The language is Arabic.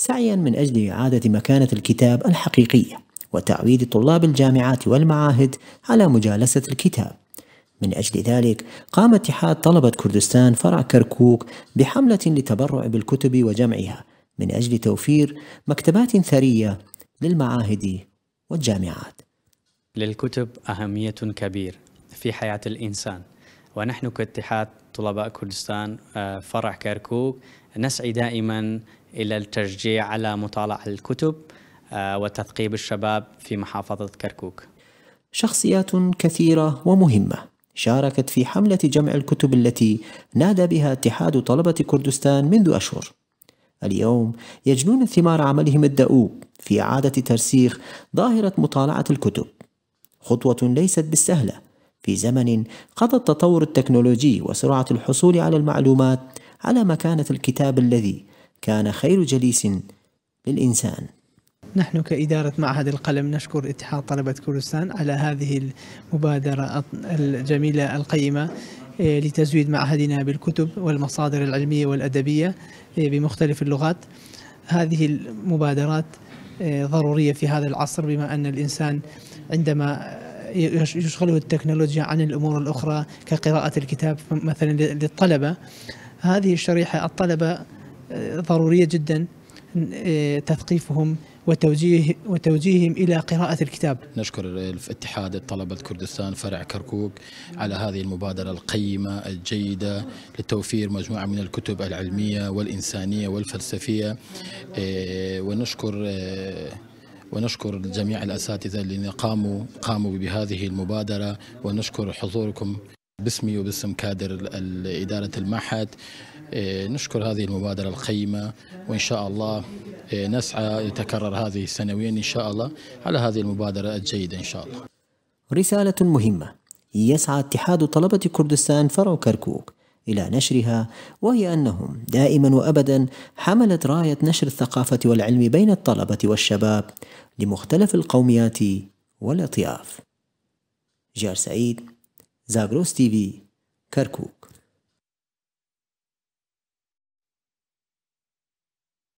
سعيا من أجل إعادة مكانة الكتاب الحقيقية وتعويد طلاب الجامعات والمعاهد على مجالسة الكتاب من أجل ذلك قام اتحاد طلبة كردستان فرع كركوك بحملة للتبرع بالكتب وجمعها من أجل توفير مكتبات ثرية للمعاهد والجامعات للكتب أهمية كبيرة في حياة الإنسان ونحن كاتحاد طلباء كردستان آه، فرع كركوك نسعى دائما إلى التشجيع على مطالعة الكتب آه، وتثقيب الشباب في محافظة كركوك شخصيات كثيرة ومهمة شاركت في حملة جمع الكتب التي نادى بها اتحاد طلبة كردستان منذ أشهر. اليوم يجنون ثمار عملهم الدؤوب في إعادة ترسيخ ظاهرة مطالعة الكتب. خطوة ليست بالسهلة في زمن قضى التطور التكنولوجي وسرعة الحصول على المعلومات على مكانة الكتاب الذي كان خير جليس للإنسان نحن كإدارة معهد القلم نشكر اتحاد طلبة كردستان على هذه المبادرة الجميلة القيمة إيه، لتزويد معهدنا بالكتب والمصادر العلمية والأدبية إيه، بمختلف اللغات هذه المبادرات إيه، ضرورية في هذا العصر بما أن الإنسان عندما يشغله التكنولوجيا عن الأمور الأخرى كقراءة الكتاب مثلا للطلبة هذه الشريحة الطلبة آه، ضرورية جدا آه، تثقيفهم وتوجيه وتوجيههم الى قراءه الكتاب. نشكر اتحاد الطلبه كردستان فرع كركوك على هذه المبادره القيمه الجيده لتوفير مجموعه من الكتب العلميه والانسانيه والفلسفيه آه، ونشكر ونشكر جميع الأساتذة الذين قاموا قاموا بهذه المبادرة ونشكر حضوركم باسمي وباسم كادر إدارة المعهد إيه، نشكر هذه المبادرة القيمة وإن شاء الله إيه، نسعى يتكرر هذه سنويا إن شاء الله على هذه المبادرة الجيدة إن شاء الله رسالة مهمة يسعى اتحاد طلبة كردستان فرع كركوك الى نشرها وهي انهم دائما وابدا حملت رايه نشر الثقافه والعلم بين الطلبه والشباب لمختلف القوميات والاطياف. جار سعيد زاغروس تي في كركوك